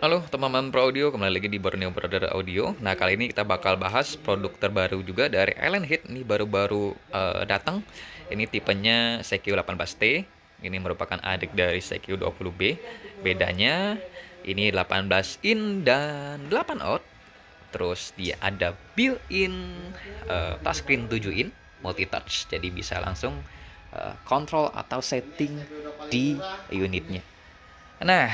Halo teman-teman Pro Audio, kembali lagi di Borneo Brother Audio. Nah kali ini kita bakal bahas produk terbaru juga dari Allen Hit. Ini baru-baru uh, datang. Ini tipenya CQ18T. Ini merupakan adik dari CQ20B. Bedanya ini 18 in dan 8 out. Terus dia ada built-in uh, eh, touchscreen 7 in multi touch. Jadi bisa langsung uh, eh, kontrol atau setting di unitnya. Nah,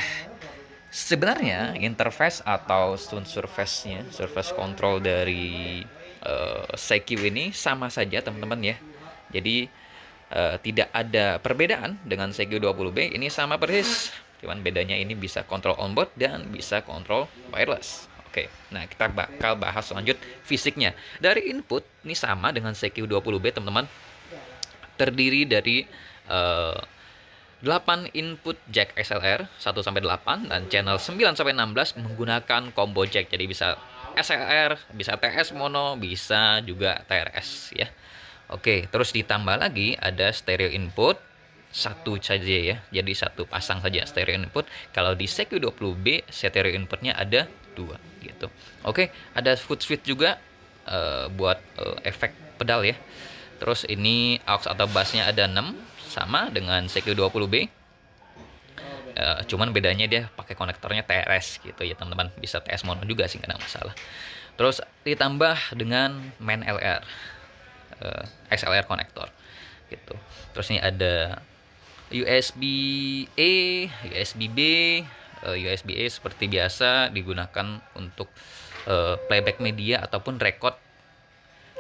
Sebenarnya interface atau stone surface-nya, surface control dari uh, ini sama saja teman-teman ya. Jadi uh, tidak ada perbedaan dengan Sekio 20B, ini sama persis. Cuman bedanya ini bisa kontrol onboard dan bisa kontrol wireless. Oke, nah kita bakal bahas lanjut fisiknya. Dari input ini sama dengan CQ20B teman-teman. Terdiri dari uh, 8 input jack XLR 1 sampai 8 dan channel 9 sampai 16 menggunakan combo jack. Jadi bisa SLR, bisa TS mono, bisa juga TRS ya. Oke, terus ditambah lagi ada stereo input satu saja ya. Jadi satu pasang saja stereo input. Kalau di CQ20B stereo inputnya ada dua gitu. Oke, ada foot switch juga uh, buat uh, efek pedal ya. Terus ini aux atau bassnya ada 6 sama dengan CQ20B uh, eh, cuman bedanya dia pakai konektornya TRS gitu ya teman-teman bisa TS mono juga sih nggak ada masalah terus ditambah dengan main LR uh, eh, XLR konektor gitu terus ini ada USB A USB B uh, eh, USB A seperti biasa digunakan untuk uh, playback media ataupun record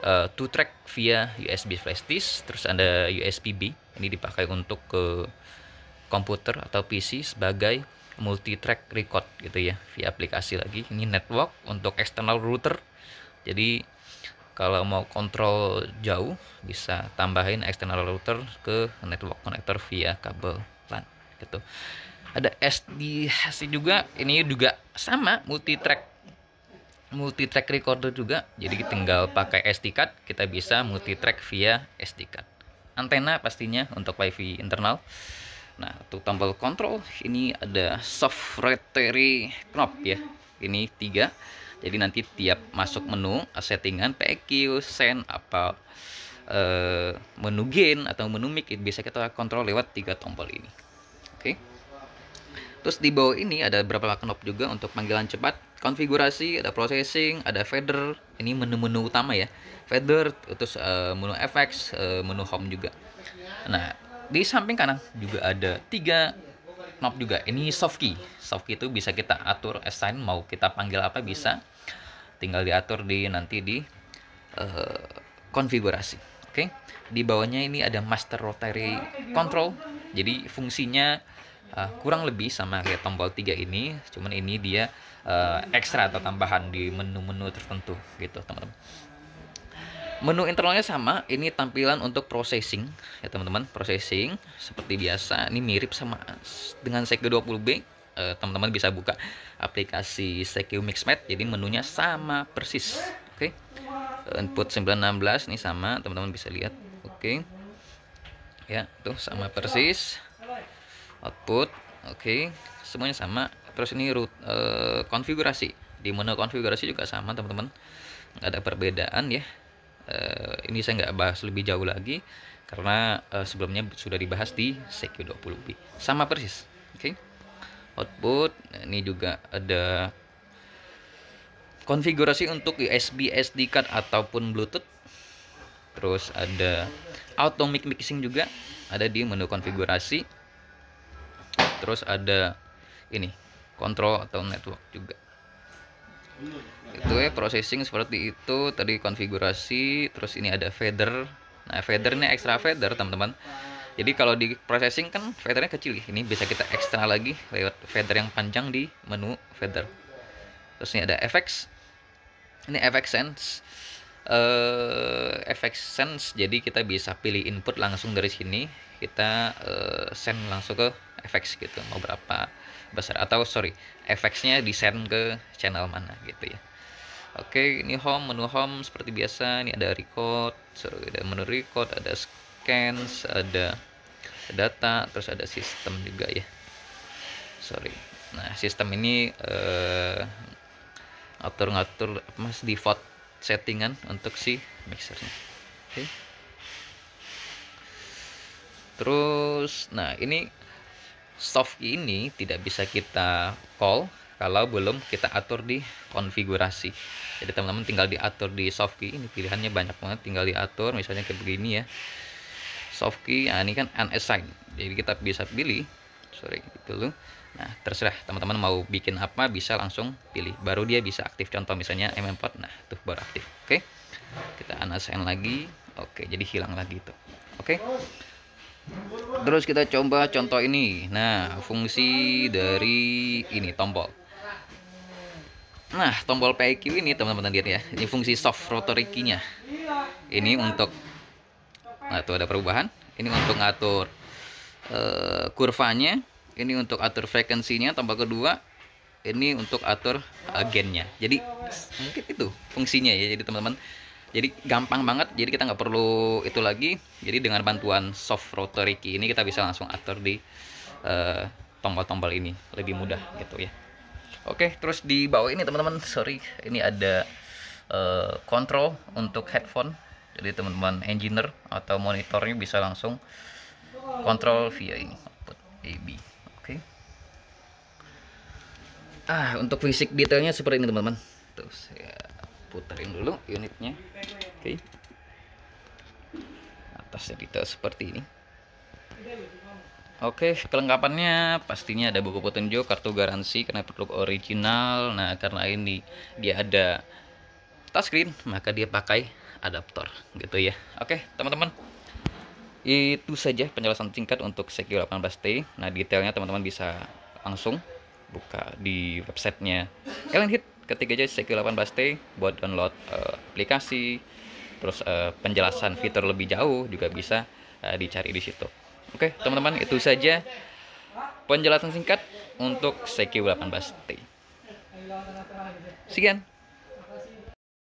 Eh, two track via USB flash disk terus ada USB B ini dipakai untuk ke komputer atau PC sebagai multi track record gitu ya via aplikasi lagi ini network untuk external router jadi kalau mau kontrol jauh bisa tambahin external router ke network connector via kabel LAN gitu ada SDHC juga ini juga sama multi track multi track recorder juga jadi tinggal pakai SD card kita bisa multi track via SD card antena pastinya untuk wifi internal nah untuk tombol kontrol ini ada soft rotary knob ya ini tiga jadi nanti tiap masuk menu settingan PQ send apa eh, menu gain atau menu mic bisa kita kontrol lewat tiga tombol ini oke okay. Terus di bawah ini ada beberapa knob juga untuk panggilan cepat, konfigurasi, ada processing, ada feather, Ini menu-menu utama ya. feather, terus uh, menu FX, uh, eh, menu home juga. Nah, di samping kanan juga ada tiga knob juga. Ini soft key. Soft key itu bisa kita atur assign mau kita panggil apa bisa. Tinggal diatur di nanti di uh, konfigurasi. Oke. Okay? Di bawahnya ini ada master rotary control. Jadi fungsinya uh, kurang lebih sama kayak tombol tiga ini cuman ini dia uh, ekstra atau tambahan di menu-menu tertentu gitu teman-teman menu internalnya sama ini tampilan untuk processing ya teman-teman processing seperti biasa ini mirip sama dengan Sekio 20B eh, teman-teman uh, bisa buka aplikasi Sekio Mixmat jadi menunya sama persis oke okay. input 916 ini sama teman-teman bisa lihat oke okay. ya tuh sama persis output oke okay. semuanya sama terus ini root uh, konfigurasi di menu konfigurasi juga sama teman-teman nggak ada perbedaan ya uh, ini saya nggak bahas lebih jauh lagi karena uh, sebelumnya sudah dibahas di CQ20B sama persis oke okay. output nah, ini juga ada konfigurasi untuk USB SD card ataupun Bluetooth terus ada automatic mixing juga ada di menu konfigurasi terus ada ini kontrol atau network juga itu ya processing seperti itu tadi konfigurasi terus ini ada feather nah feather ini extra feather teman-teman jadi kalau di processing kan feathernya kecil ya. ini bisa kita ekstra lagi lewat feather yang panjang di menu feather terus ini ada fx ini fx sense uh, sense jadi kita bisa pilih input langsung dari sini kita uh, send langsung ke FX gitu mau berapa besar atau sorry FX-nya di send ke channel mana gitu ya oke ini home menu home seperti biasa ini ada record sorry, ada menu record ada scans ada data terus ada sistem juga ya sorry nah sistem ini atur eh, ngatur-ngatur mas default settingan untuk si mixernya oke okay. terus nah ini soft ini tidak bisa kita call kalau belum kita atur di konfigurasi jadi teman-teman tinggal diatur di soft key ini pilihannya banyak banget tinggal diatur misalnya kayak begini ya soft key nah ini kan unassigned jadi kita bisa pilih sorry dulu gitu nah terserah teman-teman mau bikin apa bisa langsung pilih baru dia bisa aktif contoh misalnya mm4 nah tuh baru aktif oke okay? kita unassign lagi oke okay, jadi hilang lagi tuh oke okay? terus kita coba contoh ini nah fungsi dari ini tombol nah tombol PQ ini teman-teman lihat ya ini fungsi soft rotary key ini untuk nah tuh ada perubahan ini untuk ngatur uh, kurvanya ini untuk atur frekuensinya Tombol kedua ini untuk atur eh, agennya. jadi mungkin itu fungsinya ya jadi teman-teman jadi gampang banget jadi kita nggak perlu itu lagi jadi dengan bantuan soft rotary key ini kita bisa langsung atur di eh, tombol-tombol uh, ini lebih mudah gitu ya oke terus di bawah ini teman-teman sorry ini ada uh, untuk headphone jadi teman-teman engineer atau monitornya bisa langsung kontrol via ini output AB oke okay. ah untuk fisik detailnya seperti ini teman-teman terus ya puterin dulu unitnya oke okay. atasnya kita seperti ini Oke, okay, kelengkapannya pastinya ada buku petunjuk, kartu garansi karena produk original. Nah, karena ini dia ada touchscreen, maka dia pakai adaptor gitu ya. Oke, okay, teman-teman. Itu saja penjelasan singkat untuk seki 18T. Nah, detailnya teman-teman bisa langsung buka di websitenya Ellen Hit ketik aja CQ18T buat download uh, aplikasi terus uh, penjelasan fitur lebih jauh juga bisa uh, dicari di situ. Oke, teman-teman, itu saja penjelasan singkat untuk CQ18T. Sekian.